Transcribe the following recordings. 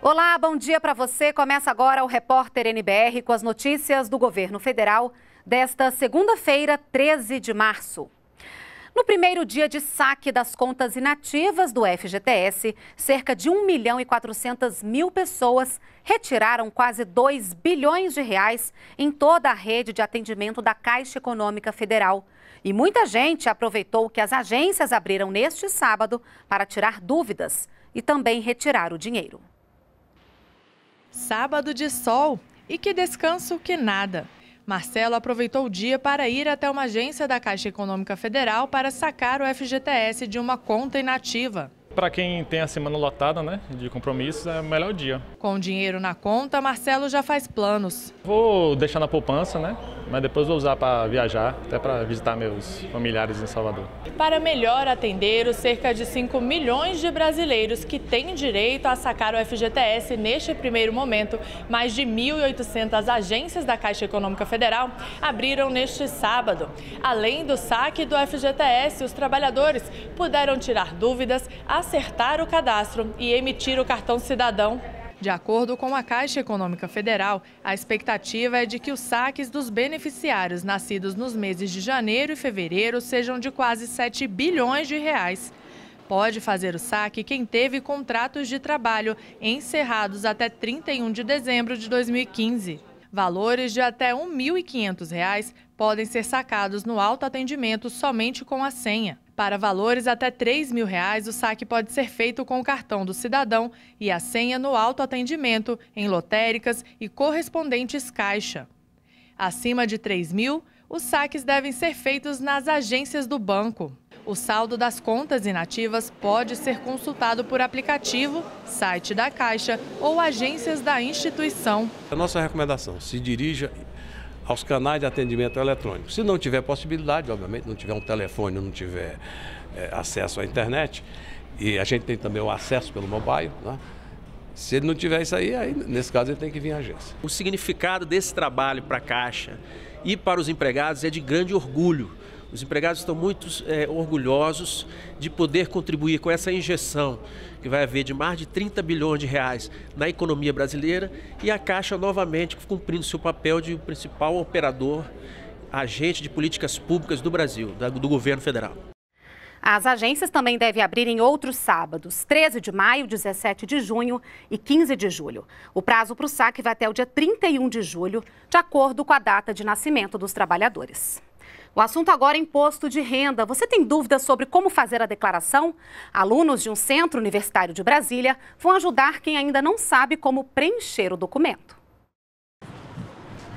Olá, bom dia para você. Começa agora o Repórter NBR com as notícias do governo federal desta segunda-feira, 13 de março. No primeiro dia de saque das contas inativas do FGTS, cerca de 1 milhão e 400 mil pessoas retiraram quase 2 bilhões de reais em toda a rede de atendimento da Caixa Econômica Federal. E muita gente aproveitou que as agências abriram neste sábado para tirar dúvidas e também retirar o dinheiro. Sábado de sol e que descanso que nada. Marcelo aproveitou o dia para ir até uma agência da Caixa Econômica Federal para sacar o FGTS de uma conta inativa. Para quem tem a semana lotada né, de compromissos, é o melhor dia. Com o dinheiro na conta, Marcelo já faz planos. Vou deixar na poupança, né? mas depois vou usar para viajar, até para visitar meus familiares em Salvador. Para melhor atender os cerca de 5 milhões de brasileiros que têm direito a sacar o FGTS neste primeiro momento, mais de 1.800 agências da Caixa Econômica Federal abriram neste sábado. Além do saque do FGTS, os trabalhadores puderam tirar dúvidas, acertar o cadastro e emitir o cartão cidadão de acordo com a Caixa Econômica Federal, a expectativa é de que os saques dos beneficiários nascidos nos meses de janeiro e fevereiro sejam de quase 7 bilhões de reais. Pode fazer o saque quem teve contratos de trabalho encerrados até 31 de dezembro de 2015. Valores de até R$ 1.500 podem ser sacados no autoatendimento somente com a senha. Para valores até 3 mil reais, o saque pode ser feito com o cartão do cidadão e a senha no autoatendimento, em lotéricas e correspondentes caixa. Acima de 3 mil, os saques devem ser feitos nas agências do banco. O saldo das contas inativas pode ser consultado por aplicativo, site da Caixa ou agências da instituição. A nossa recomendação, se dirija aos canais de atendimento eletrônico. Se não tiver possibilidade, obviamente, não tiver um telefone, não tiver é, acesso à internet, e a gente tem também o acesso pelo mobile, né? Se ele não tiver isso aí, aí, nesse caso ele tem que vir à agência. O significado desse trabalho para a Caixa e para os empregados é de grande orgulho. Os empregados estão muito é, orgulhosos de poder contribuir com essa injeção que vai haver de mais de 30 bilhões de reais na economia brasileira e a Caixa novamente cumprindo seu papel de principal operador, agente de políticas públicas do Brasil, do governo federal. As agências também devem abrir em outros sábados, 13 de maio, 17 de junho e 15 de julho. O prazo para o saque vai até o dia 31 de julho, de acordo com a data de nascimento dos trabalhadores. O assunto agora é imposto de renda. Você tem dúvidas sobre como fazer a declaração? Alunos de um centro universitário de Brasília vão ajudar quem ainda não sabe como preencher o documento.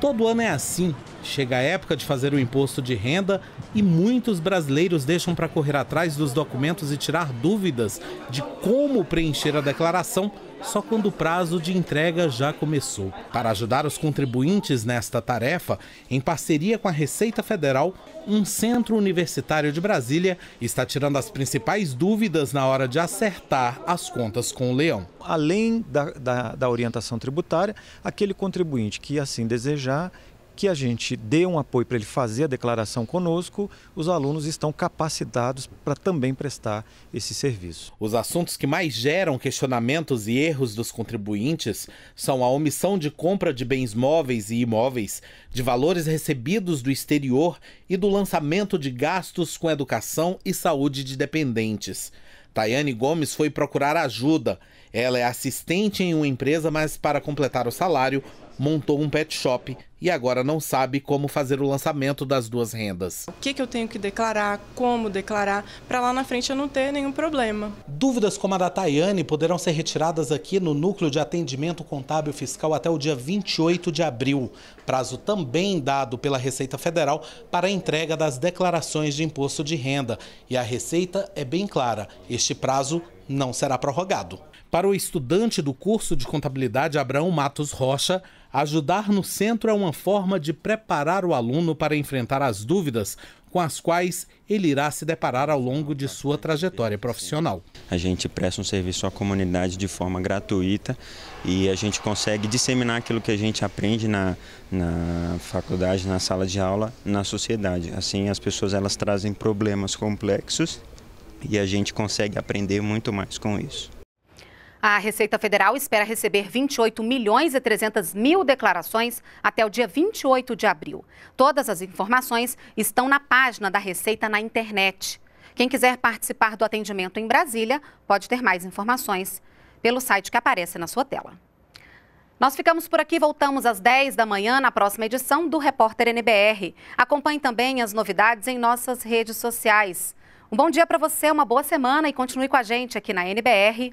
Todo ano é assim. Chega a época de fazer o imposto de renda e muitos brasileiros deixam para correr atrás dos documentos e tirar dúvidas de como preencher a declaração só quando o prazo de entrega já começou. Para ajudar os contribuintes nesta tarefa, em parceria com a Receita Federal, um centro universitário de Brasília está tirando as principais dúvidas na hora de acertar as contas com o leão. Além da, da, da orientação tributária, aquele contribuinte que assim desejar, que a gente dê um apoio para ele fazer a declaração conosco, os alunos estão capacitados para também prestar esse serviço. Os assuntos que mais geram questionamentos e erros dos contribuintes são a omissão de compra de bens móveis e imóveis, de valores recebidos do exterior e do lançamento de gastos com educação e saúde de dependentes. Tayane Gomes foi procurar ajuda. Ela é assistente em uma empresa, mas para completar o salário, montou um pet shop e agora não sabe como fazer o lançamento das duas rendas. O que, que eu tenho que declarar, como declarar, para lá na frente eu não ter nenhum problema. Dúvidas como a da Tayane poderão ser retiradas aqui no Núcleo de Atendimento Contábil Fiscal até o dia 28 de abril, prazo também dado pela Receita Federal para a entrega das declarações de imposto de renda. E a Receita é bem clara, este prazo não será prorrogado. Para o estudante do curso de contabilidade Abraão Matos Rocha, Ajudar no centro é uma forma de preparar o aluno para enfrentar as dúvidas com as quais ele irá se deparar ao longo de sua trajetória profissional. A gente presta um serviço à comunidade de forma gratuita e a gente consegue disseminar aquilo que a gente aprende na, na faculdade, na sala de aula, na sociedade. Assim, as pessoas elas trazem problemas complexos e a gente consegue aprender muito mais com isso. A Receita Federal espera receber 28 milhões e 300 mil declarações até o dia 28 de abril. Todas as informações estão na página da Receita na internet. Quem quiser participar do atendimento em Brasília pode ter mais informações pelo site que aparece na sua tela. Nós ficamos por aqui, voltamos às 10 da manhã na próxima edição do Repórter NBR. Acompanhe também as novidades em nossas redes sociais. Um bom dia para você, uma boa semana e continue com a gente aqui na NBR